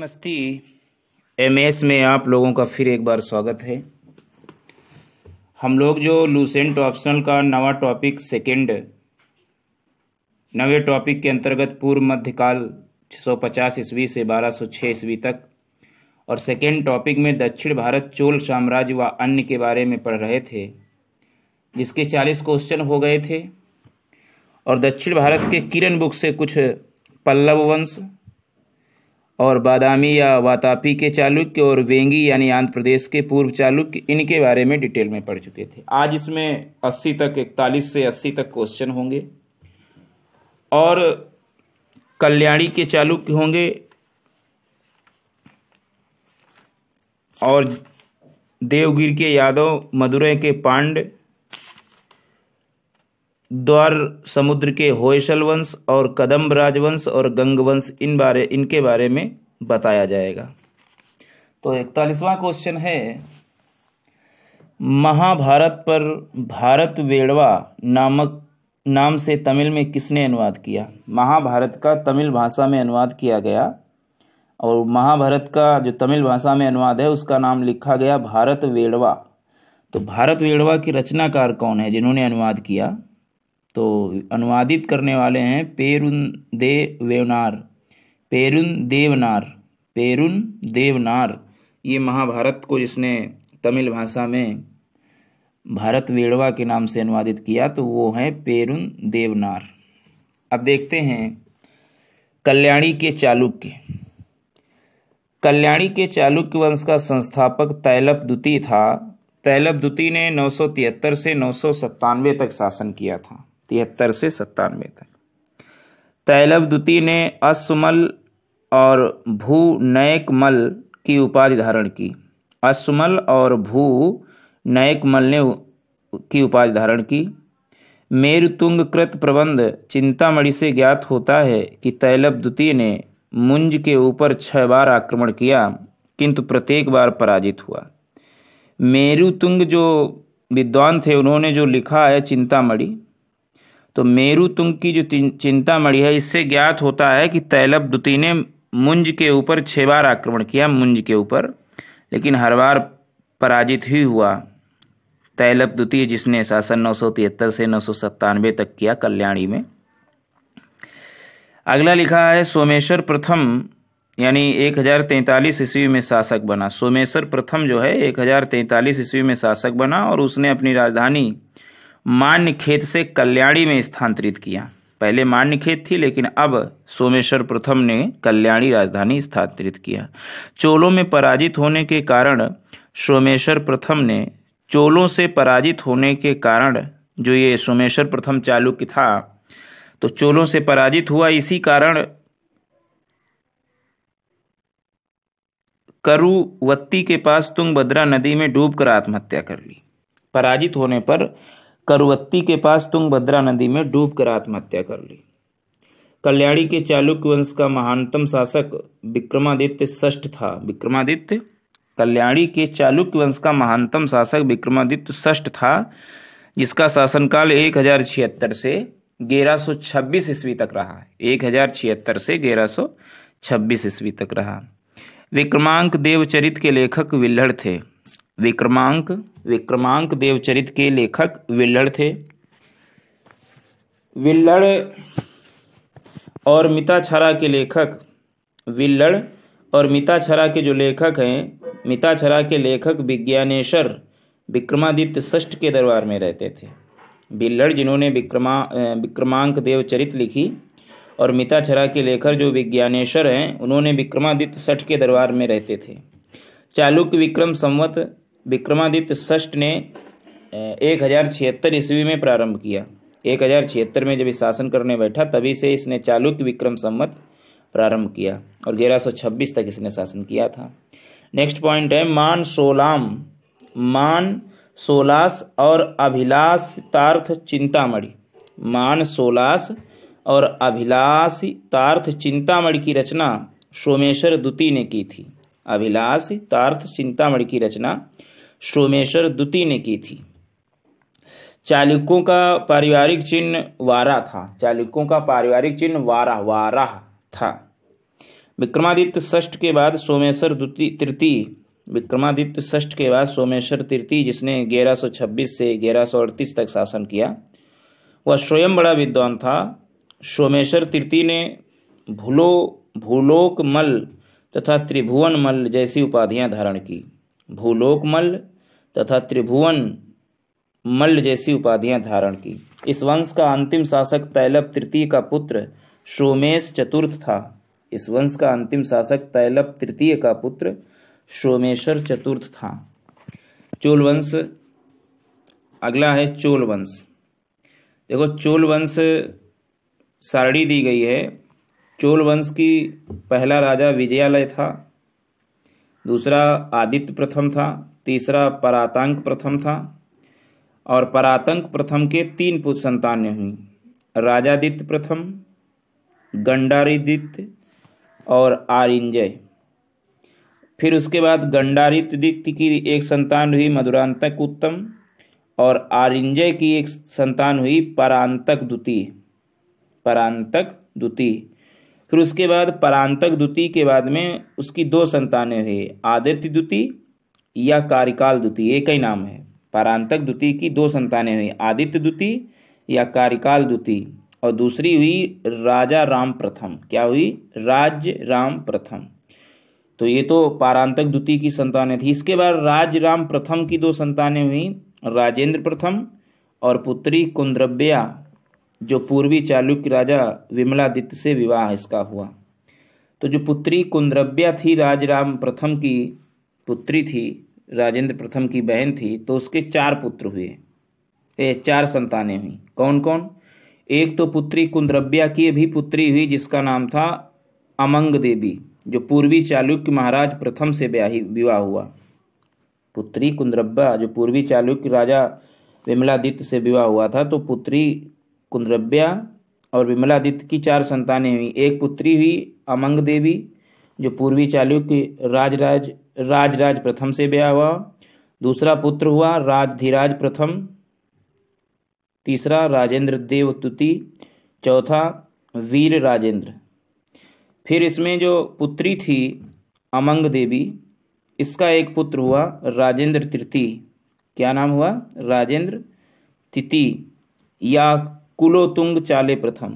मस्ती M S में आप लोगों का फिर एक बार स्वागत है हम लोग जो लूसेंट ऑप्शनल का नवा टॉपिक सेकंड नवे टॉपिक के अंतर्गत पूर्व मध्यकाल 650 ईस्वी से 1206 ईस्वी तक और सेकेंड टॉपिक में दक्षिण भारत चोल साम्राज्य व अन्य के बारे में पढ़ रहे थे जिसके 40 क्वेश्चन हो गए थे और दक्षिण भारत के किरण बुक से कुछ पल्लव वंश और बादामी या वातापी के चालुक्य और वेंगी यानी आंध्र प्रदेश के पूर्व चालुक्य इनके बारे में डिटेल में पढ़ चुके थे आज इसमें 80 तक 41 से 80 तक क्वेश्चन होंगे और कल्याणी के चालुक्य होंगे और देवगिर के यादव मदुरै के पांड द्वार समुद्र के होयसल वंश और कदम्ब राजवंश और गंगवंश इन बारे इनके बारे में बताया जाएगा तो इकतालीसवां क्वेश्चन है महाभारत पर भारत वेड़वा नामक नाम से तमिल में किसने अनुवाद किया महाभारत का तमिल भाषा में अनुवाद किया गया और महाभारत का जो तमिल भाषा में अनुवाद है उसका नाम लिखा गया भारत वेड़वा तो भारत वेड़वा की रचनाकार कौन है जिन्होंने अनुवाद किया तो अनुवादित करने वाले हैं पेरुन दे वेवनार पेरुन देवनार पेरुन देवनार ये महाभारत को जिसने तमिल भाषा में भारत वेड़वा के नाम से अनुवादित किया तो वो है पेरुन देवनार अब देखते हैं कल्याणी के चालुक्य कल्याणी के चालुक्य वंश का संस्थापक तैलप दुती था तैलप दुती ने नौ से नौ तक शासन किया था तिहत्तर से सत्तानवे तक तैलब द्वितीय ने अश्वमल और भू नयकमल की उपाधि धारण की अश्वमल और भू नयकमल ने की उपाधि धारण की मेरुतुंग कृत प्रबंध चिंतामणि से ज्ञात होता है कि तैलब द्वितीय ने मुंज के ऊपर छह बार आक्रमण किया किंतु प्रत्येक बार पराजित हुआ मेरुतुंग जो विद्वान थे उन्होंने जो लिखा है चिंतामणि तो मेरू तुंग की जो चिंतामणि है इससे ज्ञात होता है कि तैलब दुती ने मुंज के ऊपर छः बार आक्रमण किया मुंज के ऊपर लेकिन हर बार पराजित ही हुआ तैलब द्वितीय जिसने शासन नौ से नौ तक किया कल्याणी में अगला लिखा है सोमेश्वर प्रथम यानी 1043 ईस्वी में शासक बना सोमेश्वर प्रथम जो है 1043 ईस्वी में शासक बना और उसने अपनी राजधानी मान्य खेत से कल्याणी में स्थानांतरित किया पहले मान्य खेत थी लेकिन अब सोमेश्वर प्रथम ने कल्याणी राजधानी स्थानांतरित किया चोलों में पराजित होने के कारण सोमेश्वर प्रथम ने चोलों से पराजित होने के कारण जो ये सोमेश्वर प्रथम चालुक्य था तो चोलों से पराजित हुआ इसी कारण करुवत्ती के पास तुंगभद्रा नदी में डूबकर आत्महत्या कर ली पराजित होने पर करुवत्ती के पास तुंगभद्रा नदी में डूब कर आत्महत्या कर ली कल्याणी के चालुक्य वंश का महानतम शासक विक्रमादित्य षष्ठ था विक्रमादित्य कल्याणी के चालुक्य वंश का महानतम शासक विक्रमादित्य षष्ठ था जिसका शासनकाल एक हजार छिहत्तर से ग्यारह सौ छब्बीस ईस्वी तक रहा एक हजार छिहत्तर से ग्यारह सौ छब्बीस ईस्वी तक रहा विक्रमांक देवचरित के लेखक विल्हड़ थे विक्रमांक विक्रमांक देवचरित के लेखक विल्लड़ थे विल्लड़ और मिता छरा के लेखक विल्लड़ और मिता छरा के जो लेखक हैं मिता छरा के लेखक विज्ञानेश्वर विक्रमादित्य ष्ठ के दरबार में रहते थे बिल्लड़ जिन्होंने विक्रमा विक्रमांक देवचरित लिखी और मिता छरा के लेखक जो विज्ञानेश्वर हैं उन्होंने विक्रमादित्य ष्ठ के दरबार में रहते थे चालुक्य विक्रम संवत विक्रमादित्य षष्ठ ने एक हज़ार छिहत्तर ईस्वी में प्रारंभ किया एक हज़ार छिहत्तर में जब शासन करने बैठा तभी से इसने चालुक्य विक्रम सम्मत प्रारंभ किया और ग्यारह सौ छब्बीस तक इसने शासन किया था नेक्स्ट पॉइंट है मान सोलाम मान सोलास और अभिलाषितार्थ चिंतामणि मान सोलास और अभिलाषितार्थ चिंतामणि की रचना सोमेश्वर द्वितीय ने की थी अभिलाषितार्थ चिंतामणि की रचना सोमेश्वर द्वितीय ने की थी चालुक्यों का पारिवारिक चिन्ह वारा था चालुक्यों का पारिवारिक चिन्ह वारा वारा था विक्रमादित्य षष्ठ के बाद सोमेश्वर द्वितीय तृतीय विक्रमादित्य षष्ठ के बाद सोमेश्वर तृतीय जिसने 1126 से 1138 तक शासन किया वह स्वयं बड़ा विद्वान था सोमेश्वर तृतीय ने भूलो भूलोक मल तथा त्रिभुवन मल जैसी उपाधियां धारण की भूलोकमल तथा त्रिभुवन मल जैसी उपाधियां धारण की इस वंश का अंतिम शासक तैलप तृतीय का पुत्र श्रोमेश चतुर्थ था इस वंश का अंतिम शासक तैलप तृतीय का पुत्र श्रोमेश्वर चतुर्थ था चोल वंश अगला है चोल वंश देखो चोल वंश सारणी दी गई है चोल वंश की पहला राजा विजयालय था दूसरा आदित्य प्रथम था तीसरा परातंक प्रथम था और परातंक प्रथम के तीन पुत्र संतानें हुई राजादित्य प्रथम गंडारिदित्य और आरिंजय फिर उसके बाद गंडारिदित्य की एक संतान हुई मधुरांतक उत्तम और आरिंजय की एक संतान हुई परांतक द्वितीय परांतक द्वितीय फिर उसके बाद परांतक द्वितीय के बाद में उसकी दो संतानें हुई आदित्य द्वितीय या कार्यकाल द्वितीय एक ही नाम है परांतक द्वितीय की दो संतानें हुई आदित्य द्वितीय या कार्यकाल द्वितीय और दूसरी हुई राजा राम प्रथम क्या हुई राज राम प्रथम तो ये तो पारांतक द्वितीय की संतानें थी इसके बाद राज राम प्रथम की दो संतानें हुई राजेंद्र प्रथम और पुत्री कुंद्रव्या जो पूर्वी चालुक्य राजा विमलादित्य से विवाह इसका हुआ तो जो पुत्री कुंद्रव्या थी राजराम प्रथम की पुत्री थी राजेंद्र प्रथम की बहन थी तो उसके चार पुत्र हुए ये चार संतानें हुई कौन कौन एक तो पुत्री कुंद्रव्या की भी पुत्री हुई जिसका नाम था अमंग देवी जो पूर्वी चालुक्य महाराज प्रथम से ब्याही विवाह हुआ पुत्री कुंद्रब्बा जो पूर्वी चालुक्य राजा विमलादित्य से विवाह हुआ था तो पुत्री कुंद्रव्या और विमलादित्य की चार संतानें हुई एक पुत्री हुई अमंग देवी जो पूर्वी चालुक्य राजराज राजराज प्रथम से ब्याह हुआ दूसरा पुत्र हुआ राजधिराज प्रथम तीसरा राजेंद्र देव तुति चौथा वीर राजेंद्र फिर इसमें जो पुत्री थी अमंग देवी इसका एक पुत्र हुआ राजेंद्र तृतीय क्या नाम हुआ राजेंद्र तिथि या कुलोतुंग चाले प्रथम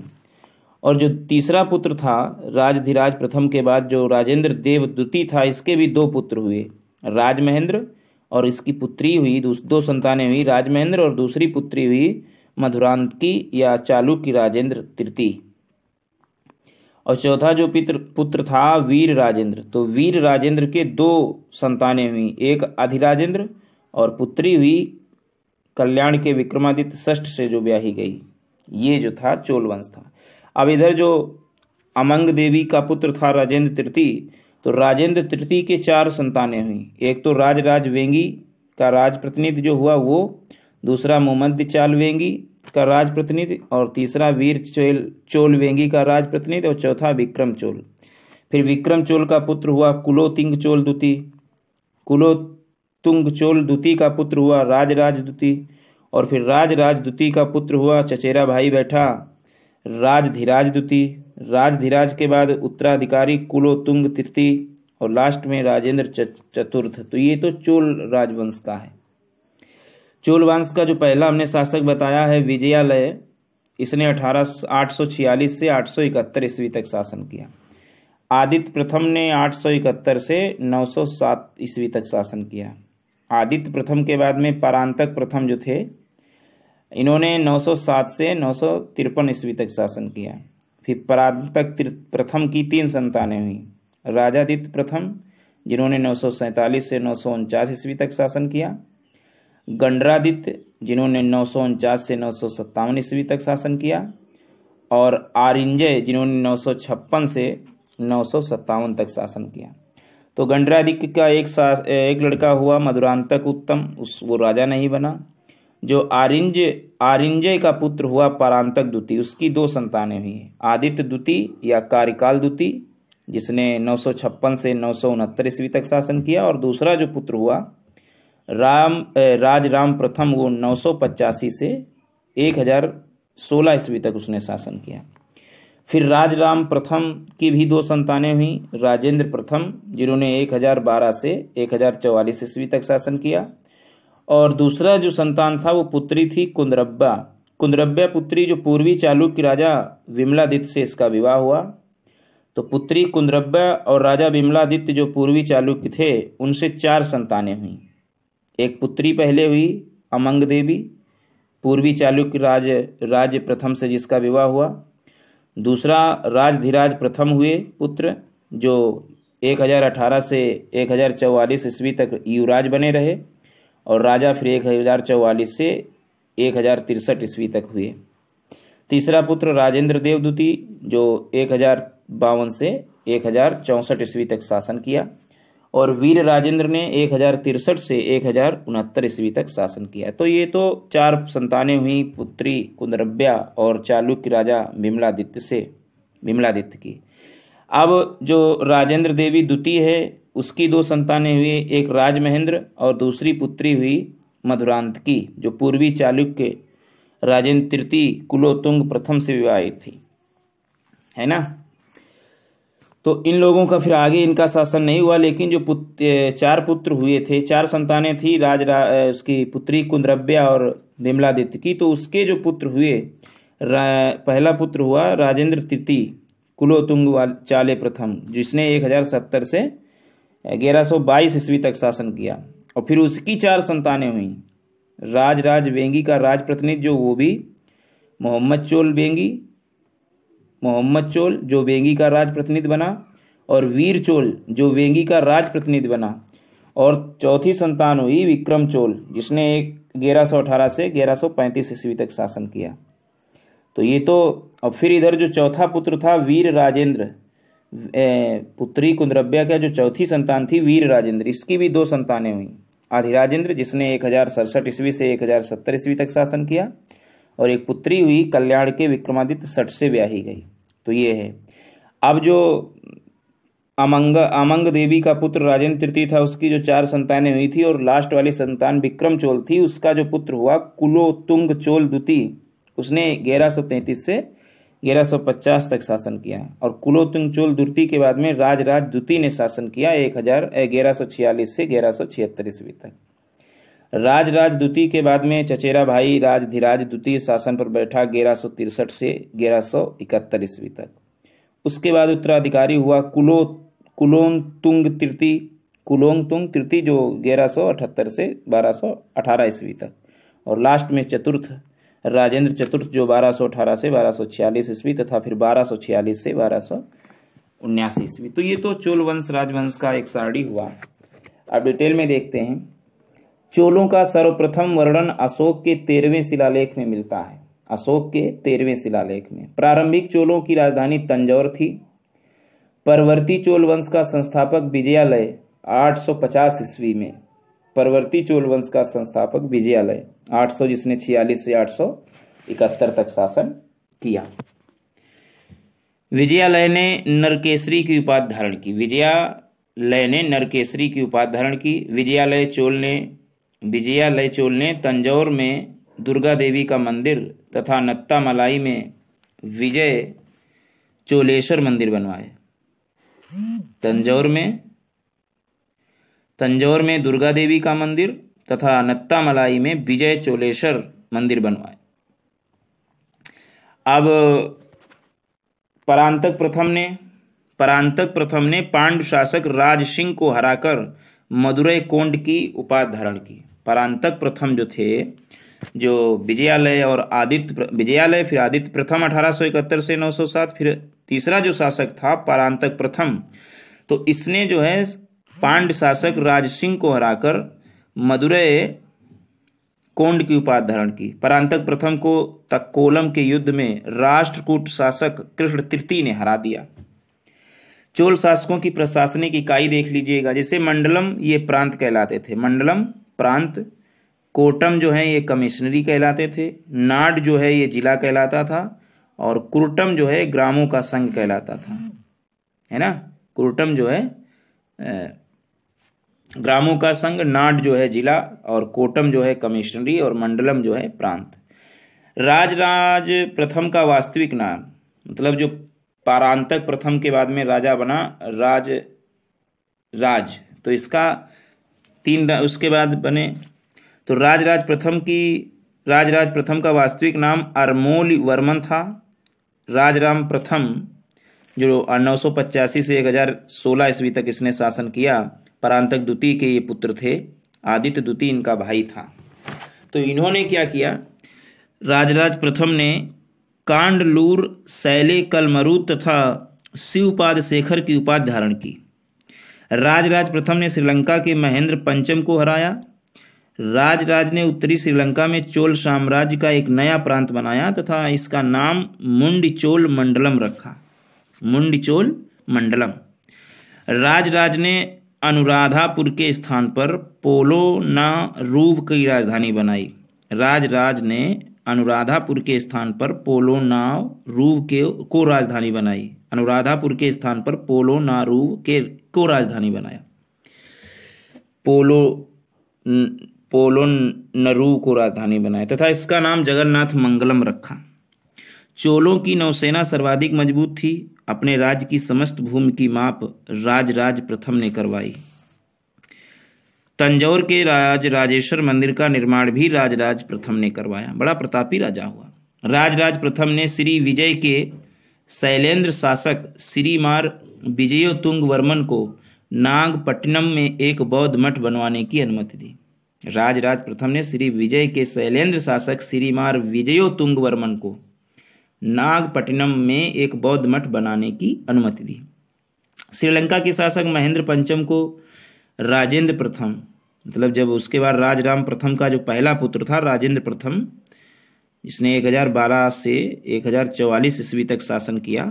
और जो तीसरा पुत्र था राजधिराज प्रथम के बाद जो राजेंद्र देव द्वितीय था इसके भी दो पुत्र हुए राजमहेंद्र और इसकी पुत्री हुई दो संतानें हुई राजमहेंद्र और दूसरी पुत्री हुई मधुरांत की या चालू की राजेंद्र तृतीय और चौथा जो पित्र पुत्र था वीर राजेंद्र तो वीर राजेंद्र के दो संतानें हुई एक अधिराजेंद्र और पुत्री हुई कल्याण के विक्रमादित्य ष्ठ से जो ब्याही गई ये जो था चोल वंश था अब इधर जो अमंग देवी का पुत्र था राजेंद्र तृतीय तो राजेंद्र तृतीय के चार संतानें हुई एक तो राजराज वेंगी का राज प्रतिनिधि जो हुआ वो दूसरा मोमंत चाल वेंगी का राज प्रतिनिधि और तीसरा वीर चोल चोल वेंगी का राज प्रतिनिधि और चौथा विक्रम चोल फिर विक्रम चोल का पुत्र हुआ कुलोतिंग चोल दुती कुलोतुंग चोल दुती का पुत्र हुआ राजराज द्वितीय और फिर राज राजदूती का पुत्र हुआ चचेरा भाई बैठा राज धीराज द्विती राज धीराज के बाद उत्तराधिकारी कुलोतुंग तृती और लास्ट में राजेंद्र चतुर्थ तो ये तो चोल राजवंश का है चोल वंश का जो पहला हमने शासक बताया है विजयालय इसने अठारह आठ से 871 ईस्वी तक शासन किया आदित्य प्रथम ने आठ से 907 ईस्वी तक शासन किया आदित्य प्रथम के बाद में परांतक प्रथम जो थे इन्होंने 907 से नौ सौ ईस्वी तक शासन किया फिर परांतक प्रथम की तीन संतानें हुई राजादित्य प्रथम जिन्होंने नौ से नौ ईस्वी तक शासन किया गंडरादित्य जिन्होंने नौ से नौ ईस्वी तक शासन किया और आरिंजय जिन्होंने नौ से नौ तक शासन किया तो गंडरादित्य का एक सा एक लड़का हुआ मधुरांतक उत्तम उस वो राजा नहीं बना जो आरिंज आरिंजय का पुत्र हुआ परांतक दुति उसकी दो संतानें हुई आदित्य दुति या कार्यकाल दुति जिसने नौ से नौ सौ ईस्वी तक शासन किया और दूसरा जो पुत्र हुआ राम राज राम प्रथम वो नौ से एक हज़ार सोलह ईस्वी तक उसने शासन किया फिर राज राम प्रथम की भी दो संतानें हुई राजेंद्र प्रथम जिन्होंने एक हज़ार बारह से एक हज़ार चौवालीस ईस्वी तक शासन किया और दूसरा जो संतान था वो पुत्री थी कुंद्रब्बा कुंद्रब्बा पुत्री जो पूर्वी चालुक्य राजा विमलादित्य से इसका विवाह हुआ तो पुत्री कुंद्रब्बा और राजा विमलादित्य जो पूर्वी चालुक्य थे उनसे चार संतानें हुई एक पुत्री पहले हुई अमंग देवी पूर्वी चालुक्य राज राज्य प्रथम से जिसका विवाह हुआ दूसरा राजधिराज प्रथम हुए पुत्र जो 1018 से 1044 ईस्वी तक युवराज बने रहे और राजा फिर एक हजार चौवालीस से एक हजार तिरसठ ईस्वी तक हुए तीसरा पुत्र राजेंद्र द्वितीय जो एक हजार बावन से एक हजार चौसठ ईस्वी तक शासन किया और वीर राजेंद्र ने एक हजार तिरसठ से एक हजार उनहत्तर ईस्वी तक शासन किया तो ये तो चार संतानें हुई पुत्री कुंदरब्या और चालुक्य राजा विमलादित्य से विमलादित्य की अब जो राजेंद्र देवी द्वितीय है उसकी दो संतानें हुई एक राजमहेंद्र और दूसरी पुत्री हुई मधुरांत की जो पूर्वी चालुक्य राजेंद्र तृतीय कुलोतुंग प्रथम से विवाहित थी है ना तो इन लोगों का फिर आगे इनका शासन नहीं हुआ लेकिन जो पुत्र चार पुत्र हुए थे चार संतानें थी राज रा, उसकी पुत्री कुंद्रव्या और विमलादित्य की तो उसके जो पुत्र हुए पहला पुत्र हुआ राजेंद्र तृतीय कुलोतुंग चाले प्रथम जिसने एक हजार सत्तर से 1122 ईस्वी तक शासन किया और फिर उसकी चार संतानें हुई राज राज बेंगी का राज प्रतिनिधि जो वो भी मोहम्मद चोल बेंगी मोहम्मद चोल जो बेंगी का राज प्रतिनिधि बना और वीर चोल जो वेंगी का राज प्रतिनिधि बना और चौथी संतान हुई विक्रम चोल जिसने एक ग्यारह सौ अठारह से ग्यारह सौ पैंतीस ईस्वी तक शासन किया तो ये तो और फिर इधर जो चौथा पुत्र था वीर राजेंद्र पुत्री कुंद्रव्या का जो चौथी संतान थी वीर राजेंद्र इसकी भी दो संतानें हुई आधिराजेंद्र जिसने एक हजार सड़सठ ईस्वी से एक हजार सत्तर ईस्वी तक शासन किया और एक पुत्री हुई कल्याण के विक्रमादित्य सठ से ब्याही गई तो ये है अब जो अमंग अमंग देवी का पुत्र राजेंद्र तृतीय था उसकी जो चार संतानें हुई थी और लास्ट वाली संतान विक्रम चोल थी उसका जो पुत्र हुआ कुलोतुंग चोल द्वितीय उसने ग्यारह सौ तैंतीस से 1150 तक शासन किया और कुलोतुंग चोल दुर्ती के बाद में राजराज द्वितीय ने शासन किया एक हजार ग्यारह से ग्यारह सौ छिहत्तर ईस्वी तक राजराज द्वितीय के बाद में चचेरा भाई राजधिराज द्वितीय शासन पर बैठा ग्यारह सौ तिरसठ से ग्यारह सौ इकहत्तर ईस्वी तक उसके बाद उत्तराधिकारी हुआ कुलो तृती तृतीय तुंग तृतीय जो ग्यारह सौ अठहत्तर से बारह सौ अठारह ईस्वी तक और लास्ट में चतुर्थ राजेंद्र चतुर्थ जो 1218 से 1246 ईस्वी तथा फिर 1246 से बारह उन्यासी ईस्वी तो ये तो चोल वंश राजवंश का एक सारणी हुआ अब डिटेल में देखते हैं चोलों का सर्वप्रथम वर्णन अशोक के तेरहवें शिलालेख में मिलता है अशोक के तेरहवें शिलालेख में प्रारंभिक चोलों की राजधानी तंजौर थी परवर्ती चोल वंश का संस्थापक विजयालय पचास ईस्वी में परवर्ती चोल वंश का संस्थापक विजयालय 800 जिसने 46 से 871 तक शासन किया विजयालय ने नरकेसरी की उपाधि धारण की विजयालय ने नरकेसरी की उपाधि धारण की विजयालय चोल ने विजयालय चोल ने तंजौर में दुर्गा देवी का मंदिर तथा नत्ता मलाई में विजय चोलेश्वर मंदिर बनवाए तंजौर में तंजौर में दुर्गा देवी का मंदिर तथा नत्तामलाई में विजय चोलेश्वर मंदिर बनवाए अब परांतक प्रथम ने परांतक प्रथम ने पांडु शासक राज सिंह को हराकर मदुरै कोंड की उपाधि धारण की परांतक प्रथम जो थे जो विजयालय और आदित्य विजयालय फिर आदित्य प्रथम अठारह इकहत्तर से नौ सौ सात फिर तीसरा जो शासक था परांतक प्रथम तो इसने जो है पांड शासक राज सिंह को हराकर मदुरै कोंड की उपाधि धारण की परांतक प्रथम को तक्कोलम के युद्ध में राष्ट्रकूट शासक कृष्ण तृतीय ने हरा दिया चोल शासकों की प्रशासनिक इकाई देख लीजिएगा जैसे मंडलम ये प्रांत कहलाते थे मंडलम प्रांत कोटम जो है ये कमिश्नरी कहलाते थे नाड जो है ये जिला कहलाता था और कुरटम जो है ग्रामों का संघ कहलाता था है ना कुरटम जो है ग्रामों का संघ नाड जो है जिला और कोटम जो है कमिश्नरी और मंडलम जो है प्रांत राजराज प्रथम का वास्तविक नाम मतलब जो पारांतक प्रथम के बाद में राजा बना राज राज तो इसका तीन उसके बाद बने तो राजराज प्रथम की राजराज प्रथम का वास्तविक नाम अरमोल वर्मन था राजराम प्रथम जो नौ से एक हजार सोलह ईस्वी तक इसने शासन किया परांतक द्वितीय के ये पुत्र थे आदित्य द्वितीय इनका भाई था तो इन्होंने क्या किया राजराज प्रथम ने कांडलूर शैले कलमरूत तथा शिवपाद शेखर की उपाधि धारण की राजराज प्रथम ने श्रीलंका के महेंद्र पंचम को हराया राजराज ने उत्तरी श्रीलंका में चोल साम्राज्य का एक नया प्रांत बनाया तथा इसका नाम मुंडचोल मंडलम रखा मुंडचोल मंडलम राजराज ने अनुराधापुर के स्थान पर पोलो नारूव की राजधानी बनाई राजराज ने अनुराधापुर के स्थान पर पोलो नाव रूव के को राजधानी बनाई अनुराधापुर के स्थान पर पोलो नारूव के को राजधानी बनाया पोलो पोलो नरू को राजधानी बनाया तथा इसका नाम जगन्नाथ मंगलम रखा चोलों की नौसेना सर्वाधिक मजबूत थी अपने राज्य की समस्त भूमि की माप राजराज प्रथम ने करवाई तंजौर के राज राजेश्वर मंदिर का निर्माण भी राजराज प्रथम ने करवाया बड़ा प्रतापी राजा हुआ राजराज प्रथम ने श्री विजय के शैलेंद्र शासक श्रीमार विजयोतुंग वर्मन को नागपट्टनम में एक बौद्ध मठ बनवाने की अनुमति दी राजराज प्रथम ने श्री विजय के शैलेंद्र शासक श्रीमार विजयोतुंग वर्मन को नागपट्टिनम में एक बौद्ध मठ बनाने की अनुमति दी श्रीलंका के शासक महेंद्र पंचम को राजेंद्र प्रथम मतलब जब उसके बाद राजराम प्रथम का जो पहला पुत्र था राजेंद्र प्रथम इसने 1012 से 1044 ईस्वी तक शासन किया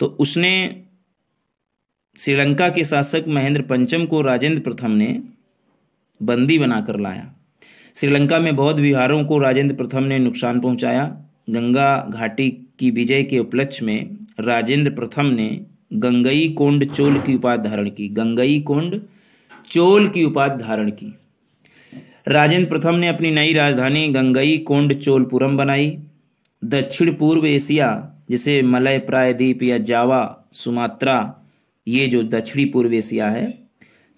तो उसने श्रीलंका के शासक महेंद्र पंचम को राजेंद्र प्रथम ने बंदी बनाकर लाया श्रीलंका में बौद्ध विहारों को राजेंद्र प्रथम ने नुकसान पहुंचाया गंगा घाटी की विजय के उपलक्ष्य में राजेंद्र प्रथम ने गंगई कोंड चोल की उपाधि धारण की गंगई कोंड चोल की उपाधि धारण की राजेंद्र प्रथम ने अपनी नई राजधानी गंगई कोंड चोलपुरम बनाई दक्षिण पूर्व एशिया जिसे मलय प्रायद्वीप या जावा सुमात्रा ये जो दक्षिणी पूर्व एशिया है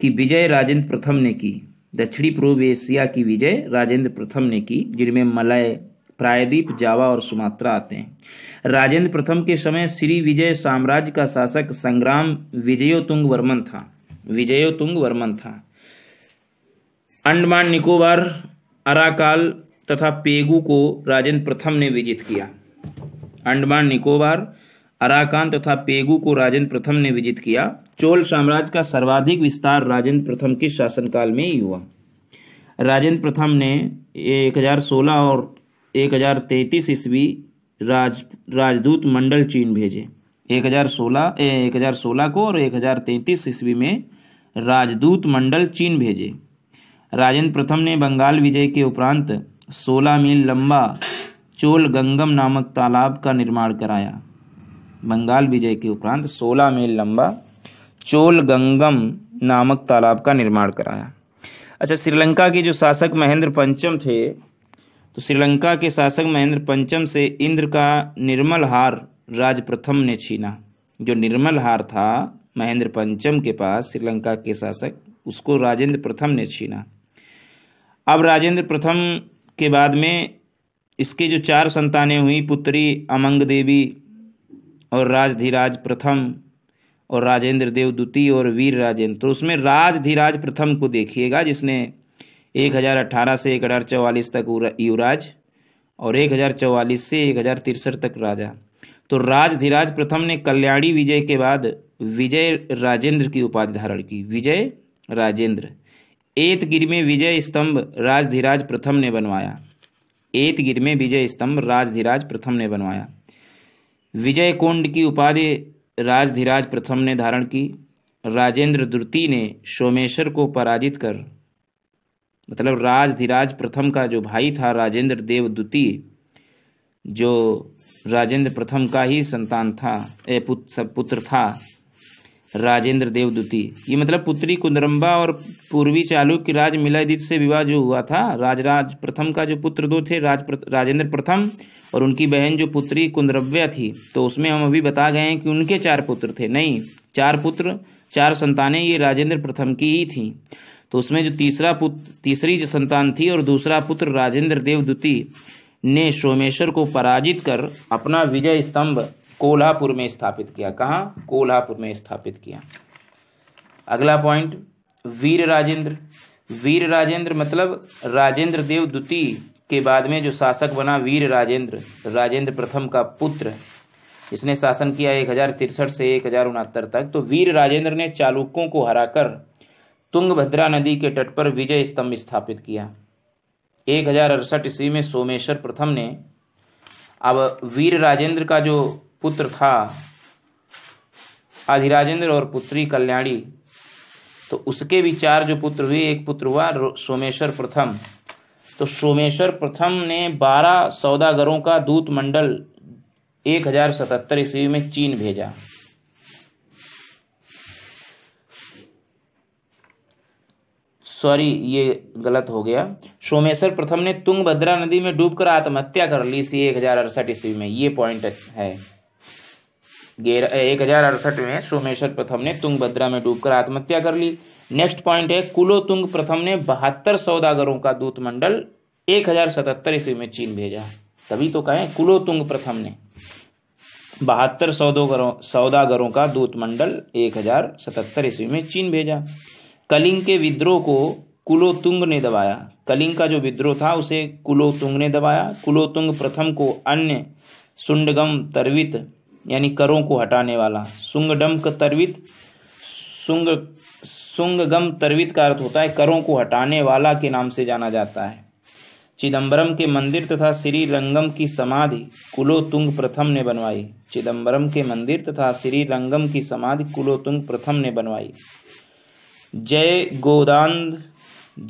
की विजय राजेंद्र प्रथम ने की दक्षिणी पूर्व एशिया की विजय राजेंद्र प्रथम ने की जिनमें मलय प्रायद्वीप जावा और सुमात्रा आते हैं राजेंद्र प्रथम के समय श्री विजय साम्राज्य का शासक संग्राम विजयोतुंग वर्मन था विजयोतुंग वर्मन था अंडमान निकोबार अराकाल तथा पेगू को राजेंद्र प्रथम ने विजित किया अंडमान निकोबार अराकान तथा पेगू को राजेंद्र प्रथम ने विजित किया चोल साम्राज्य का सर्वाधिक विस्तार राजेंद्र प्रथम के शासनकाल में ही हुआ राजेंद्र प्रथम ने 1016 और एक हज़ार तैतीस ईस्वी राज राजदूत मंडल चीन भेजे एक हज़ार सोलह एक हज़ार सोलह को और एक हज़ार तैंतीस ईस्वी में राजदूत मंडल चीन भेजे राजेंद्र प्रथम ने बंगाल विजय के उपरांत सोलह मील लंबा चोल गंगम नामक तालाब का निर्माण कराया बंगाल विजय के उपरांत सोलह मील लंबा चोल गंगम नामक तालाब का निर्माण कराया अच्छा श्रीलंका के जो शासक महेंद्र पंचम थे तो श्रीलंका के शासक महेंद्र पंचम से इंद्र का निर्मल हार राज प्रथम ने छीना जो निर्मल हार था महेंद्र पंचम के पास श्रीलंका के शासक उसको राजेंद्र प्रथम ने छीना अब राजेंद्र प्रथम के बाद में इसके जो चार संतानें हुई पुत्री अमंग देवी और राजधिराज प्रथम और राजेंद्र देव द्वितीय और वीर राजेंद्र तो उसमें राजधिराज प्रथम को देखिएगा जिसने एक हज़ार अट्ठारह से एक हज़ार चौवालीस तक युवराज और एक हज़ार चौवालीस से एक हज़ार तिरसठ तक राजा तो राजधिराज प्रथम ने कल्याणी विजय के बाद विजय राजेंद्र की उपाधि धारण की विजय राजेंद्र एतगिर में विजय स्तंभ राजधिराज प्रथम ने बनवाया एतगिर में विजय स्तंभ राजधिराज प्रथम ने बनवाया विजय कुंड की उपाधि राजधिराज प्रथम ने धारण की राजेंद्र द्वितीय ने सोमेश्वर को पराजित कर मतलब राजधिराज प्रथम का जो भाई था राजेंद्र देव द्वितीय जो राजेंद्र प्रथम का ही संतान था ए पुत, सब पुत्र था राजेंद्र देव द्वितीय ये मतलब पुत्री कुंदरम्बा और पूर्वी चालुक्य राज मिलादीत से विवाह जो हुआ था राजराज प्रथम का जो पुत्र दो थे राज प्र, राजेंद्र प्रथम और उनकी बहन जो पुत्री कुंदरव्या थी तो उसमें हम अभी बता गए हैं कि उनके चार पुत्र थे नहीं चार पुत्र चार संतानें ये राजेंद्र प्रथम की ही थी तो उसमें जो तीसरा पुत्र तीसरी जो संतान थी और दूसरा पुत्र राजेंद्र देवदूती ने सोमेश्वर को पराजित कर अपना विजय स्तंभ कोल्हापुर में स्थापित किया कहाँ कोल्हापुर में स्थापित किया अगला पॉइंट वीर राजेंद्र वीर राजेंद्र मतलब राजेंद्र देव द्वितीय के बाद में जो शासक बना वीर राजेंद्र राजेंद्र प्रथम का पुत्र इसने शासन किया एक हजार तिरसठ से एक हजार उनहत्तर तक तो वीर राजेंद्र ने चालुक्यों को हराकर तुंगभद्रा नदी के तट पर विजय स्तंभ स्थापित किया एक हजार अड़सठ ईस्वी में सोमेश्वर प्रथम ने अब वीर राजेंद्र का जो पुत्र था अधिराजेंद्र और पुत्री कल्याणी तो उसके भी चार जो पुत्र हुए एक पुत्र हुआ सोमेश्वर प्रथम तो सोमेश्वर प्रथम ने बारह सौदागरों का दूत मंडल एक हजार सतहत्तर ईस्वी में चीन भेजा सॉरी ये गलत हो गया सोमेश्वर प्रथम ने तुंगभद्रा नदी में डूबकर आत्महत्या कर ली सी एक हजार अड़सठ ईस्वी में ये पॉइंट है एक हजार अड़सठ में सोमेश्वर प्रथम ने तुंगभद्रा में डूबकर आत्महत्या कर ली नेक्स्ट पॉइंट है कुलो तुंग प्रथम ने बहत्तर सौदागरों का दूत मंडल एक हजार सतहत्तर ईस्वी में चीन भेजा तभी तो कहें तुंग प्रथम ने बहत्तर सौदागरों सौदागरों का दूत मंडल एक हजार सतहत्तर ईस्वी में चीन भेजा कलिंग के विद्रोह को कुलोतुंग ने दबाया कलिंग का जो विद्रोह था उसे कुलोतुंग ने दबाया कुलोतुंग प्रथम को अन्य सुंडगम तरवित यानी करों को हटाने वाला सुंगडम्क तरवित सुंग सुंगगम तरवित का अर्थ होता है करों को हटाने वाला के नाम से जाना जाता है चिदम्बरम के मंदिर तथा श्री रंगम की समाधि कुलोतुंग प्रथम ने बनवाई चिदम्बरम के मंदिर तथा श्री रंगम की समाधि कुलोतुंग प्रथम ने बनवाई जय गोदान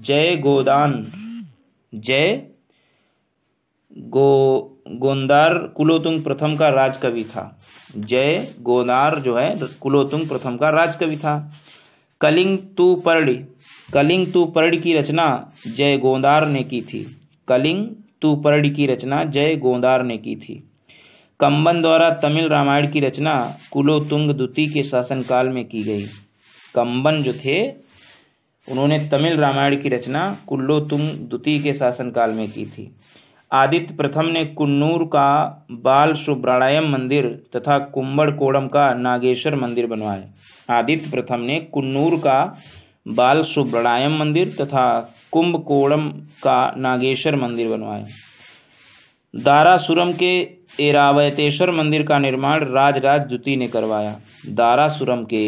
जय गोदान जय गो गोंदार कुलोतुंग प्रथम का राजकवि था जय गोदार जो है कुलोतुंग प्रथम का राजकवि था कलिंग तू परड़ी कलिंग तू परड़ की रचना जय गोंदार ने की थी कलिंग तू परड़ की रचना जय गोंदार ने की थी कंबन द्वारा तमिल रामायण की रचना कुलोतुंग द्वितीय के शासनकाल में की गई कंबन जो थे उन्होंने तमिल रामायण की रचना कुल्लो तुम द्वितीय के शासनकाल में की थी आदित्य प्रथम ने कुन्नूर का बाल सुब्राणायम मंदिर तथा कुंबड़ कोड़म का नागेश्वर मंदिर बनवाया आदित्य प्रथम ने कुन्नूर का बाल सुब्राणायम मंदिर तथा कुंभ कोड़म का नागेश्वर मंदिर बनवाए दारासुरम के एरावतेश्वर मंदिर का निर्माण राजराज द्वितीय ने करवाया दारासुरम के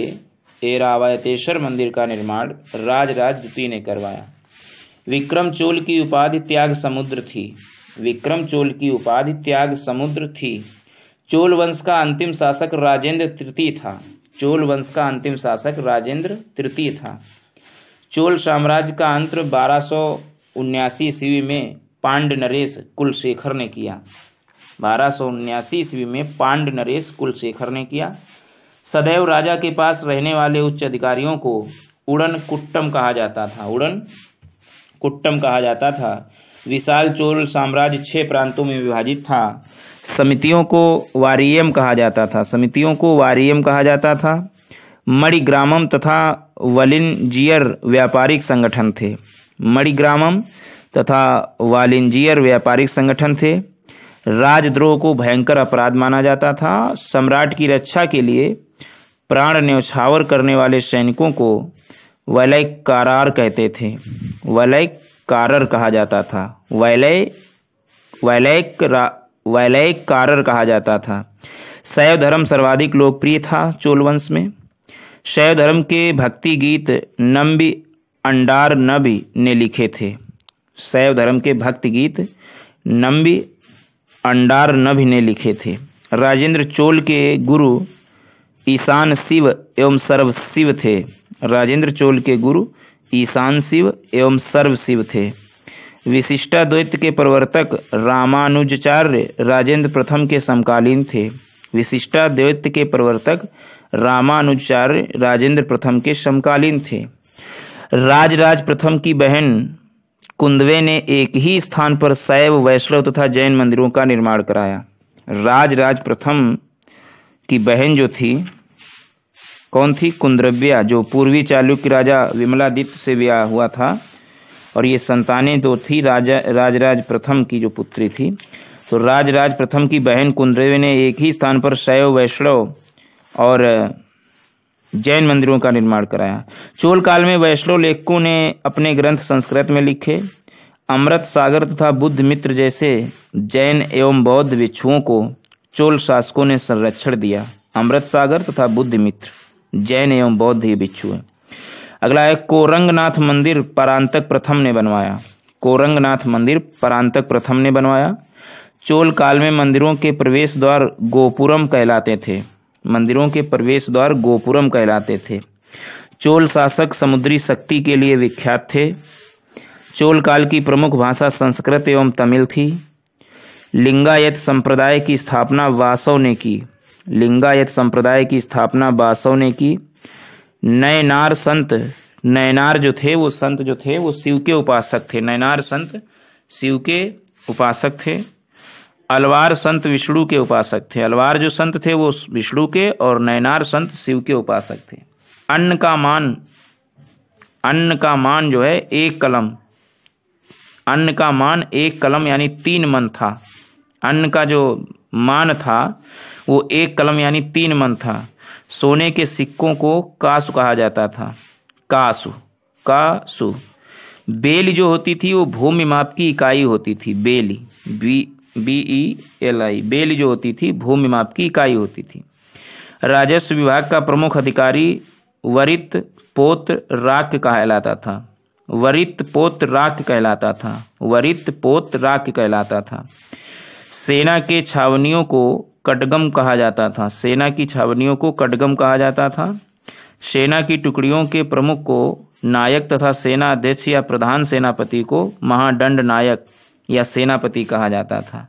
ऐरावतेश्वर मंदिर का निर्माण राजराज द्वितीय ने करवाया विक्रम चोल की उपाधि त्याग समुद्र थी विक्रम चोल की उपाधि त्याग समुद्र थी चोल वंश का अंतिम शासक राजेंद्र तृतीय था चोल वंश का अंतिम शासक राजेंद्र तृतीय था चोल साम्राज्य का अंत बारह सौ उन्यासी ईस्वी में पांड नरेश कुलशेखर ने किया बारह सौ उन्यासी ईस्वी में पांड नरेश कुलशेखर ने किया सदैव राजा के पास रहने वाले उच्च अधिकारियों को उड़न कुट्टम कहा जाता था उड़न कुट्टम कहा जाता था विशाल चोल साम्राज्य छह प्रांतों में विभाजित था समितियों को वारियम कहा जाता था समितियों को वारियम कहा जाता था मणिग्रामम तथा वलिंजियर व्यापारिक संगठन थे मणिग्रामम तथा वालिंजियर व्यापारिक संगठन थे राजद्रोह को भयंकर अपराध माना जाता था सम्राट की रक्षा के लिए प्राण न्यौछावर करने वाले सैनिकों को वलय कारार कहते थे वलय कारर कहा जाता था वैलय वलय वलय कारर कहा जाता था शैव धर्म सर्वाधिक लोकप्रिय था चोलवंश में शैव धर्म के भक्ति गीत नम्बी अंडार नबी ने लिखे थे शैव धर्म के भक्ति गीत नम्बी अंडार नभ ने लिखे थे राजेंद्र चोल के गुरु ईशान शिव एवं सर्व शिव थे राजेंद्र चोल के गुरु ईशान शिव एवं सर्व शिव थे विशिष्टाद्वैत के प्रवर्तक रामानुजाचार्य राजेंद्र प्रथम के समकालीन थे विशिष्टाद्वैत के प्रवर्तक रामानुजाचार्य राजेंद्र प्रथम के समकालीन थे राजराज प्रथम की बहन कुंदवे ने एक ही स्थान पर शैव वैष्णव तथा जैन मंदिरों का निर्माण कराया राजराज प्रथम की बहन जो थी कौन थी कुंद्रव्या जो पूर्वी चालुक्य राजा विमलादित्य से ब्याह हुआ था और ये संतानें दो थी राजा राजराज प्रथम की जो पुत्री थी तो राजराज प्रथम की बहन कुंद्रव्य ने एक ही स्थान पर शैव वैष्णव और जैन मंदिरों का निर्माण कराया चोल काल में वैष्णव लेखकों ने अपने ग्रंथ संस्कृत में लिखे अमृत सागर तथा बुद्ध मित्र जैसे जैन एवं बौद्ध भिक्षुओं को चोल शासकों ने संरक्षण दिया अमृत सागर तथा बुद्ध मित्र जैन एवं बौद्ध ही भिक्षु अगला है कोरंगनाथ मंदिर परांतक प्रथम ने बनवाया कोरंगनाथ मंदिर परांतक प्रथम ने बनवाया चोल काल में मंदिरों के प्रवेश द्वार गोपुरम कहलाते थे मंदिरों के प्रवेश द्वार गोपुरम कहलाते थे चोल शासक समुद्री शक्ति के लिए विख्यात थे चोल काल की प्रमुख भाषा संस्कृत एवं तमिल थी लिंगायत संप्रदाय की स्थापना वासव ने की लिंगायत संप्रदाय की स्थापना वासव ने की नयनार संत नयनार जो थे वो संत जो थे वो शिव के उपासक थे नयनार संत शिव के उपासक थे अलवार संत विष्णु के उपासक थे अलवार जो संत थे वो विष्णु के और नयनार संत शिव के उपासक थे अन्न का मान अन्न का मान जो है एक कलम अन्न का मान एक कलम यानी तीन मन था अन्न का जो मान था वो एक कलम यानी तीन मन था सोने के सिक्कों को कासु कहा जाता था कासु कासु बेल जो होती थी वो भूमि माप की इकाई होती थी बेली B B E L I bel जो होती थी भूमि माप की इकाई होती थी राजस्व विभाग का प्रमुख अधिकारी वरित पोत्र राक कहलाता था वरित पोत्र राक कहलाता था वरित पोत्र राक कहलाता था सेना के छावनियों को कटगम कहा जाता था सेना की छावनियों को कटगम कहा जाता था सेना की टुकड़ियों के प्रमुख को नायक तथा सेना अध्यक्ष या प्रधान सेनापति को महादंड नायक या सेनापति कहा जाता था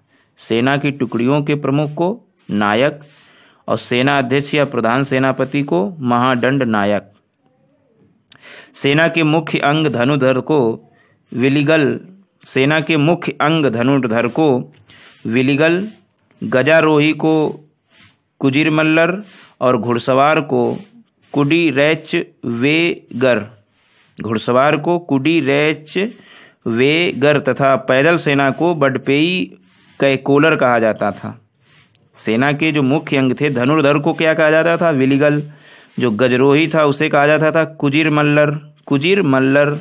सेना की टुकड़ियों के प्रमुख को नायक और सेना अध्यक्ष या प्रधान सेनापति को महादंड नायक सेना के मुख्य अंग धनुधर को विलिगल सेना के मुख्य अंग धनुधर को विलिगल गजारोही को कुजिर मल्लर और घुड़सवार को कुडी रैच वेगर घुड़सवार को कुडी रैच वेगर तथा पैदल सेना को बडपेई कैकोलर कहा जाता था सेना के जो मुख्य अंग थे धनुर्धर को क्या कहा जाता था विलिगल जो गजरोही था उसे कहा जाता था कुजिर मल्लर कुजिर मल्लर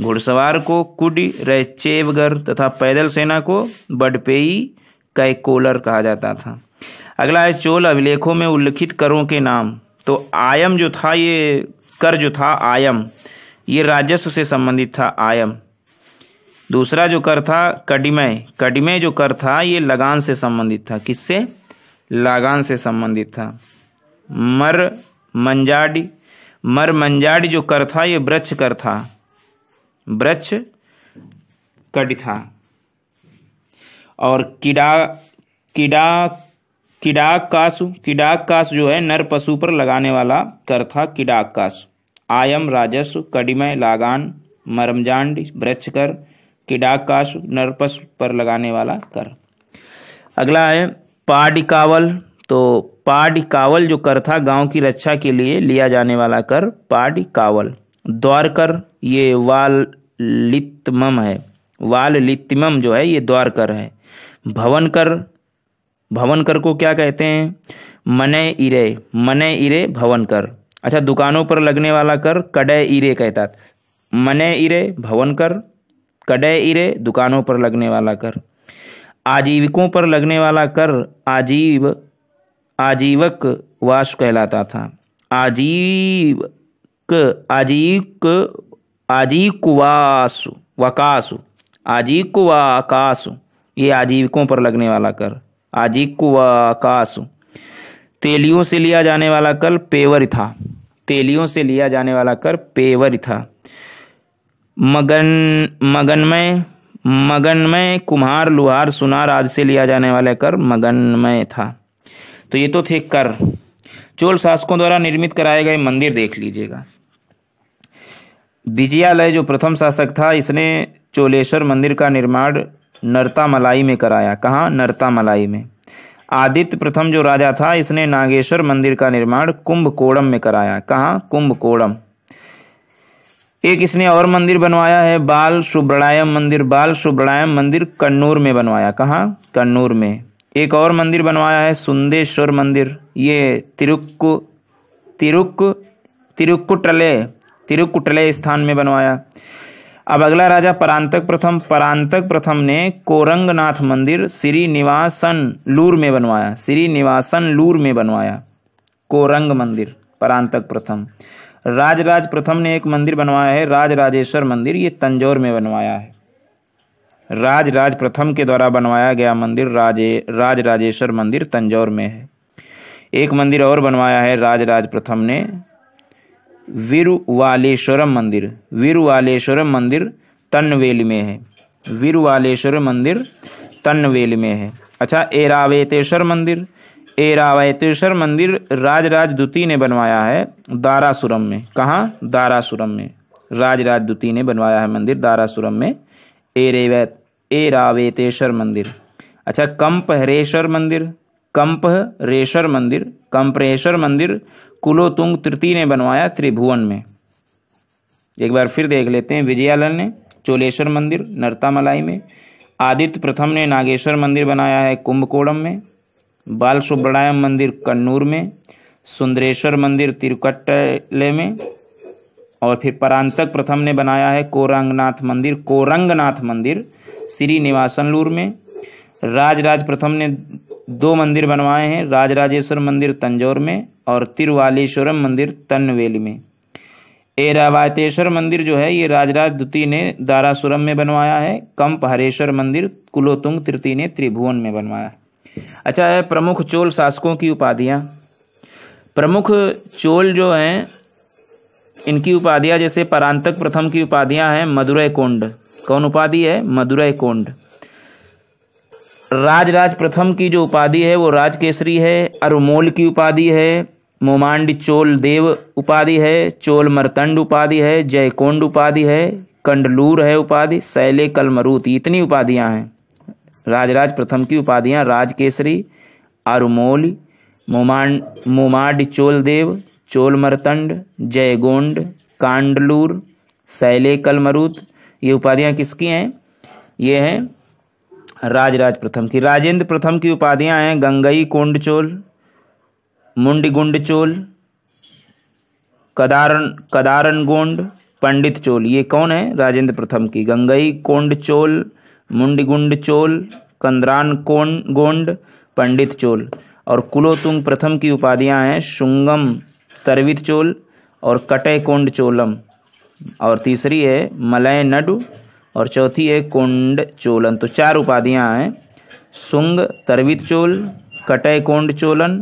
घुड़सवार को कुडी रैचेवगर तथा पैदल सेना को बडपेई कैकोलर कहा जाता था अगला है चोल अभिलेखों में उल्लिखित करों के नाम तो आयम जो था ये कर जो था आयम ये राजस्व से संबंधित था आयम दूसरा जो कर था कडिमय कडिमय जो कर था ये लगान से संबंधित था किससे लगान से संबंधित था मर मंजाडी मर मंजाडी जो कर था ये वृक्ष कर था वृक्ष कड़ी था और किडा किडा किडाकासु किडाकास जो है नर पशु पर लगाने वाला कर था किडाकास आयम राजस्व कडिमय लागान मरमजांड वृक्ष कर किडाकास नर पशु पर लगाने वाला कर अगला है पाडिकावल तो पाडिकावल जो कर था गांव की रक्षा के लिए लिया जाने वाला कर पाडिकावल द्वारकर ये वालितमम है वाल वालितमम जो है ये द्वारकर है भवन कर भवन कर को क्या कहते हैं मने इरे मने इरे भवन कर अच्छा दुकानों पर लगने वाला कर कडे इरे कहता मने इरे भवन कर कडे इरे दुकानों पर लगने वाला कर आजीविकों पर लगने वाला कर आजीव आजीवक वास कहलाता था आजीव आजीक आजीकवासु वकासु आजीकवाकासु ये आजीविकों पर लगने वाला कर आजीक व आकाश तेलियों से लिया जाने वाला कर पेवर था तेलियों से लिया जाने वाला कर पेवर था मगन मगनमय मगनमय कुम्हार लुहार सुनार आदि से लिया जाने वाला कर मगनमय था तो ये तो थे कर चोल शासकों द्वारा निर्मित कराए गए मंदिर देख लीजिएगा विजयालय जो प्रथम शासक था इसने चोलेश्वर मंदिर का निर्माण नरता मलाई में कराया कहाँ नरता मलाई में आदित्य प्रथम जो राजा था इसने नागेश्वर मंदिर का निर्माण कुंभकोणम में कराया कहाँ कुंभकोणम एक इसने और मंदिर बनवाया है बाल सुब्रणायम मंदिर बाल सुब्रणायम मंदिर कन्नूर में बनवाया कहाँ कन्नूर में एक और मंदिर बनवाया है सुंदेश्वर मंदिर ये तिरुक् तिरुक् तिरुक्कुटले तिरुक्कुटले स्थान में बनवाया अब अगला राजा परांतक प्रथम परांतक प्रथम ने कोरंगनाथ मंदिर श्रीनिवासन लूर में बनवाया श्रीनिवासन लूर में बनवाया कोरंग मंदिर परांतक प्रथम राजराज प्रथम ने एक मंदिर बनवाया है राजराजेश्वर मंदिर ये तंजौर में बनवाया है राजराज प्रथम के द्वारा बनवाया गया मंदिर राजे राजराजेश्वर मंदिर तंजौर में है एक मंदिर और बनवाया है राजराज प्रथम ने वीरवालेश्वरम मंदिर वीरुवालेश्वरम मंदिर तन्नवेल में है वीरवालेश्वर मंदिर तन्नवेल में है अच्छा एरावेतेश्वर मंदिर एरावतेश्वर मंदिर राजराज द्वितीय ने बनवाया है दारासुरम में कहाँ दारासुरम में राजराज द्वितीय ने बनवाया है मंदिर दारासुरम में एरेवै एरावेतेश्वर मंदिर अच्छा कंपहरेश्वर मंदिर कंपहरेश्वर मंदिर कंपरेश्वर मंदिर कुलोतुंग तृतीय ने बनवाया त्रिभुवन में एक बार फिर देख लेते हैं विजयालय ने चोलेश्वर मंदिर नरतामलाई में आदित्य प्रथम ने नागेश्वर मंदिर बनाया है कुंभकोणम में बाल सुब्रणायम मंदिर कन्नूर में सुंदरेश्वर मंदिर तिरुकटले में और फिर परांतक प्रथम ने बनाया है कोरंगनाथ मंदिर कोरंगनाथ मंदिर श्री निवासनलूर में राजराज प्रथम ने दो मंदिर बनवाए हैं राजराजेश्वर मंदिर तंजौर में और तिरुवालेश्वरम मंदिर तन्नवेली में एरावातेश्वर मंदिर जो है ये राजराज द्वितीय ने दारासुरम में बनवाया है कंप हरेश्वर मंदिर कुलोतुंग तृतीय ने त्रिभुवन में बनवाया है अच्छा है प्रमुख चोल शासकों की उपाधियाँ प्रमुख चोल जो हैं इनकी उपाधियाँ जैसे परांतक प्रथम की उपाधियाँ हैं मदुरै कोंड कौन उपाधि है मदुरै कोंड राजराज प्रथम की जो उपाधि है वो राजकेसरी है अरुमोल की उपाधि है मोमांड चोल देव उपाधि है चोल मरतंड उपाधि है जयकोंड उपाधि है कंडलूर है उपाधि सैले कलमरूत इतनी उपाधियां हैं राजराज प्रथम की उपाधियां राजकेसरी आरुमोल मोमांड मोमांड चोल देव चोल मरतंड जयगोंड कांडलूर सैले कलमरूत ये उपाधियां किसकी हैं ये हैं राजराज प्रथम की राजेंद्र प्रथम की उपाधियां हैं गंगई कोंडचोल गुंड चोल कदारन कदारन गोंड पंडित चोल ये कौन है राजेंद्र प्रथम की गंगई कोंड चोल गुंड चोल कंदरान कोंड गोंड पंडित चोल और कुलोतुंग प्रथम की उपाधियां हैं शुंगम तरवित चोल और कटे कोंड चोलम और तीसरी है मलय नडु और चौथी है कोंड चोलन तो चार उपाधियां हैं सुंग तरवित चोल कटय कोंड चोलन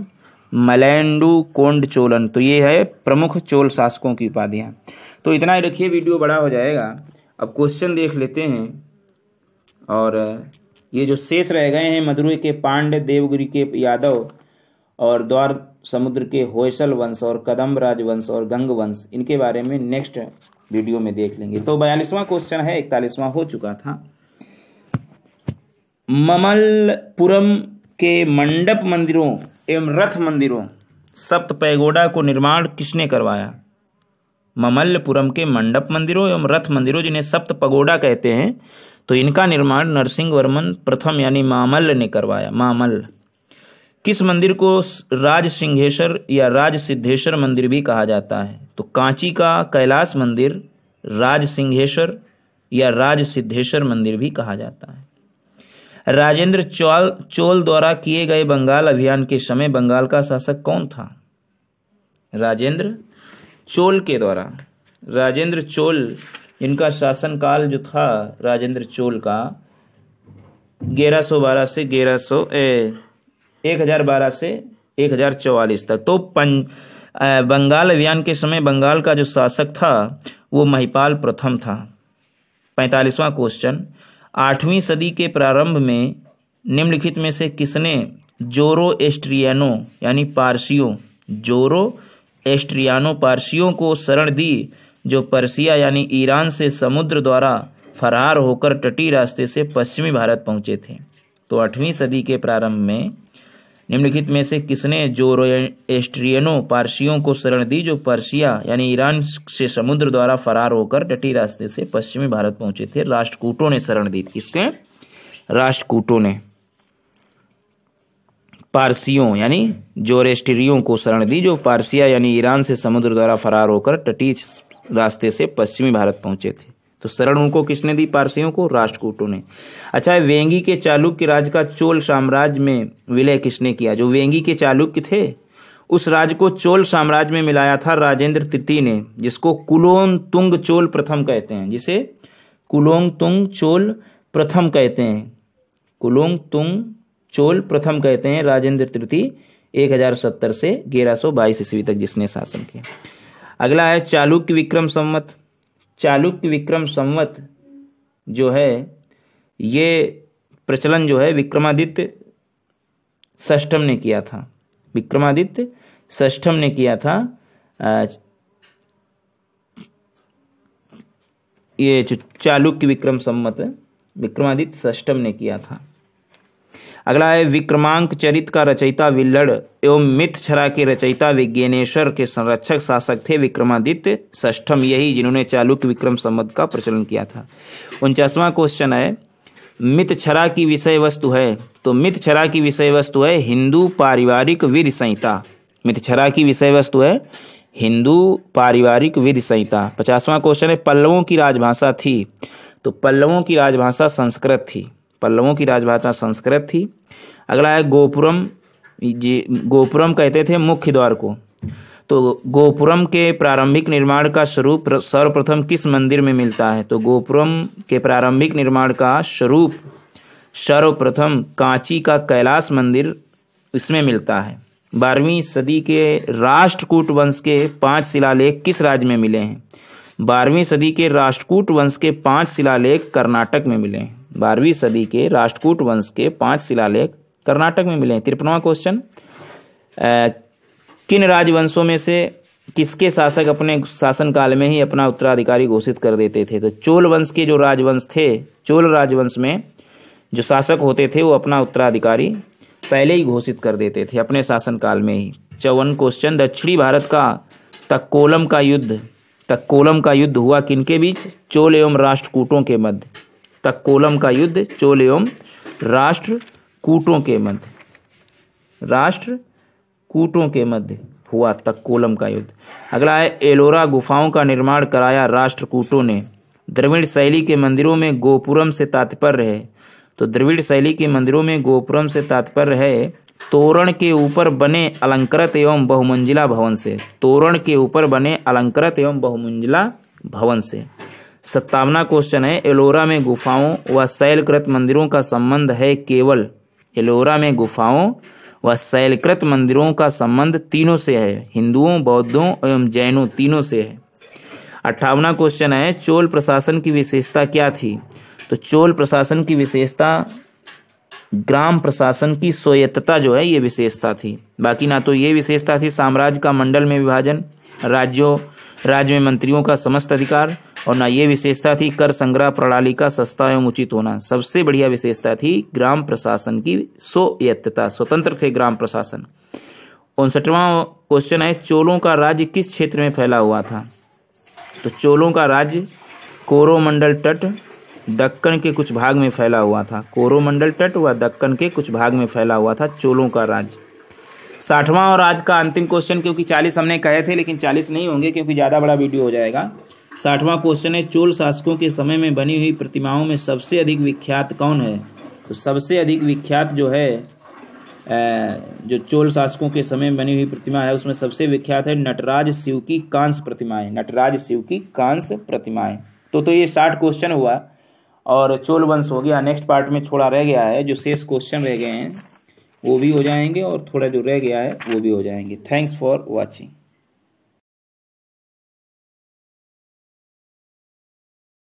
मलैंडू कोंड चोलन तो ये है प्रमुख चोल शासकों की उपाधियाँ तो इतना ही रखिए वीडियो बड़ा हो जाएगा अब क्वेश्चन देख लेते हैं और ये जो शेष रह गए हैं मदुरई के पांडे देवगिरी के यादव और द्वार समुद्र के होयसल वंश और कदम राजवंश और गंग वंश इनके बारे में नेक्स्ट वीडियो में देख लेंगे तो बयालीसवां क्वेश्चन है इकतालीसवां हो चुका था ममलपुरम के मंडप मंदिरों एवं रथ मंदिरों सप्त पैगोडा को निर्माण किसने करवाया ममल्लपुरम के मंडप मंदिरों एवं रथ मंदिरों जिन्हें सप्त पगोडा कहते हैं तो इनका निर्माण नरसिंह वर्मन प्रथम यानी मामल्ल ने करवाया मामल्ल किस मंदिर को राज सिंहेश्वर या राज सिद्धेश्वर मंदिर भी कहा जाता है तो कांची का कैलाश मंदिर राज सिंहेश्वर या राज सिद्धेश्वर मंदिर भी कहा जाता है राजेंद्र चौल चोल द्वारा किए गए बंगाल अभियान के समय बंगाल का शासक कौन था राजेंद्र चोल के द्वारा राजेंद्र चोल इनका शासनकाल जो था राजेंद्र चोल का 1112 से 1100 एक हजार बारह से एक हजार चौवालीस तक तो पं बंगाल अभियान के समय बंगाल का जो शासक था वो महिपाल प्रथम था पैंतालीसवां क्वेश्चन आठवीं सदी के प्रारंभ में निम्नलिखित में से किसने जोरो एस्ट्रियानो यानी पारसियों जोरो एस्ट्रियानो पारसियों को शरण दी जो पर्सिया यानी ईरान से समुद्र द्वारा फरार होकर टटी रास्ते से पश्चिमी भारत पहुंचे थे तो आठवीं सदी के प्रारंभ में निम्नलिखित में से किसने जोरोएस्ट्रियनों पारसियों को शरण दी जो पर्शिया यानी ईरान से समुद्र द्वारा फरार होकर डटी रास्ते से पश्चिमी भारत पहुंचे थे राष्ट्रकूटों ने शरण दी किसके राष्ट्रकूटों ने पारसियों यानी जोरेस्ट्रियों को शरण दी जो पारसिया यानी ईरान से समुद्र द्वारा फरार होकर तटीय रास्ते से पश्चिमी भारत पहुंचे थे तो शरण उनको किसने दी पारसियों को राष्ट्रकूटों ने अच्छा वेंगी के चालुक्य राज का चोल साम्राज्य में विलय किसने किया जो वेंगी के चालुक्य थे उस राज को चोल साम्राज्य में मिलाया था राजेंद्र तृतीय ने जिसको कुलोन तुंग चोल प्रथम कहते हैं जिसे कुलोंग तुंग चोल प्रथम कहते हैं कुलोंग तुंग चोल प्रथम कहते हैं राजेंद्र तृतीय 1070 से 1122 ईस्वी तक जिसने शासन किया अगला है चालुक्य विक्रम संवत चालुक्य विक्रम संवत जो है ये प्रचलन जो है विक्रमादित्य ष्ठम ने किया था विक्रमादित्य ष्ठम ने किया था ये चालुक्य विक्रम संवत विक्रमादित्य ष्ठम ने किया था अगला है विक्रमांक चरित का रचयिता विल्लड़ एवं छरा के रचयिता विज्ञानेश्वर के संरक्षक शासक थे विक्रमादित्य ष्ठम यही जिन्होंने चालुक्य विक्रम संबंध का प्रचलन किया था उनचासवां क्वेश्चन है मितछरा की विषय वस्तु है तो छरा की विषय वस्तु है हिंदू पारिवारिक विधि संहिता मित छरा की विषय वस्तु है हिंदू पारिवारिक विधि संहिता पचासवां क्वेश्चन है पल्लवों की राजभाषा थी तो पल्लवों की राजभाषा संस्कृत थी पल्लवों की राजभाषा संस्कृत थी अगला है गोपुरम जी गोपुरम कहते थे मुख्य द्वार को तो गोपुरम के प्रारंभिक निर्माण का स्वरूप सर्वप्रथम किस मंदिर में मिलता है तो गोपुरम के प्रारंभिक निर्माण का स्वरूप सर्वप्रथम कांची का कैलाश मंदिर इसमें मिलता है बारहवीं सदी के राष्ट्रकूट वंश के पांच शिलालेख किस राज्य में मिले हैं बारहवीं सदी के राष्ट्रकूट वंश के पांच शिलालेख कर्नाटक में मिले हैं बारहवीं सदी के राष्ट्रकूट वंश के पांच शिलालेख कर्नाटक में मिले हैं तिरपनवा क्वेश्चन किन राजवंशों में से किसके शासक अपने शासनकाल में ही अपना उत्तराधिकारी घोषित कर देते थे तो चोल वंश के जो राजवंश थे चोल राजवंश में जो शासक होते थे वो अपना उत्तराधिकारी पहले ही घोषित कर देते थे अपने शासनकाल में ही चौवन क्वेश्चन दक्षिणी भारत का तक्कोलम का युद्ध तक्कोलम का युद्ध हुआ किनके बीच चोल एवं राष्ट्रकूटों के मध्य तक्कोलम का युद्ध चोल एवं राष्ट्र कूटों के मध्य राष्ट्र कूटों के मध्य हुआ तक कोलम का युद्ध अगला है एलोरा गुफाओं का निर्माण कराया राष्ट्रकूटों ने द्रविड़ शैली के मंदिरों में गोपुरम से तात्पर्य है तो द्रविड़ शैली के मंदिरों में गोपुरम से तात्पर्य है तोरण के ऊपर बने अलंकृत एवं बहुमंजिला भवन से तोरण के ऊपर बने अलंकृत एवं बहुमंजिला भवन से सत्तावना क्वेश्चन है एलोरा में गुफाओं व शैलकृत मंदिरों का संबंध है केवल एलोरा में गुफाओं व शैलकृत मंदिरों का संबंध तीनों से है हिंदुओं बौद्धों एवं जैनों तीनों से है अट्ठावना क्वेश्चन है चोल प्रशासन की विशेषता क्या थी तो चोल प्रशासन की विशेषता ग्राम प्रशासन की स्वयत्ता जो है ये विशेषता थी बाकी ना तो ये विशेषता थी साम्राज्य का मंडल में विभाजन राज्यों राज्य में मंत्रियों का समस्त अधिकार और ना ये विशेषता थी कर संग्रह प्रणाली का सस्ता एवं उचित होना सबसे बढ़िया विशेषता थी ग्राम प्रशासन की सोयत्तता स्वतंत्र थे ग्राम प्रशासन उनसठवा क्वेश्चन है चोलों का राज्य किस क्षेत्र में फैला हुआ था तो चोलों का राज्य कोरोमंडल तट दक्कन के कुछ भाग में फैला हुआ था कोरोमंडल तट व दक्कन के कुछ भाग में फैला हुआ था चोलों का राज्य साठवां और आज का अंतिम क्वेश्चन क्योंकि चालीस हमने कहे थे लेकिन चालीस नहीं होंगे क्योंकि ज़्यादा बड़ा वीडियो हो जाएगा साठवां क्वेश्चन है चोल शासकों के समय में बनी हुई प्रतिमाओं में सबसे अधिक विख्यात कौन है तो सबसे अधिक विख्यात जो है जो चोल शासकों के समय बनी हुई प्रतिमा है उसमें सबसे विख्यात है नटराज शिव की कांस प्रतिमाएं नटराज शिव की कांस प्रतिमाएं तो तो ये साठ क्वेश्चन हुआ और चोल वंश हो गया नेक्स्ट पार्ट में थोड़ा रह गया है जो शेष क्वेश्चन रह गए हैं वो भी हो जाएंगे और थोड़ा जो रह गया है वो भी हो जाएंगे थैंक्स फॉर वॉचिंग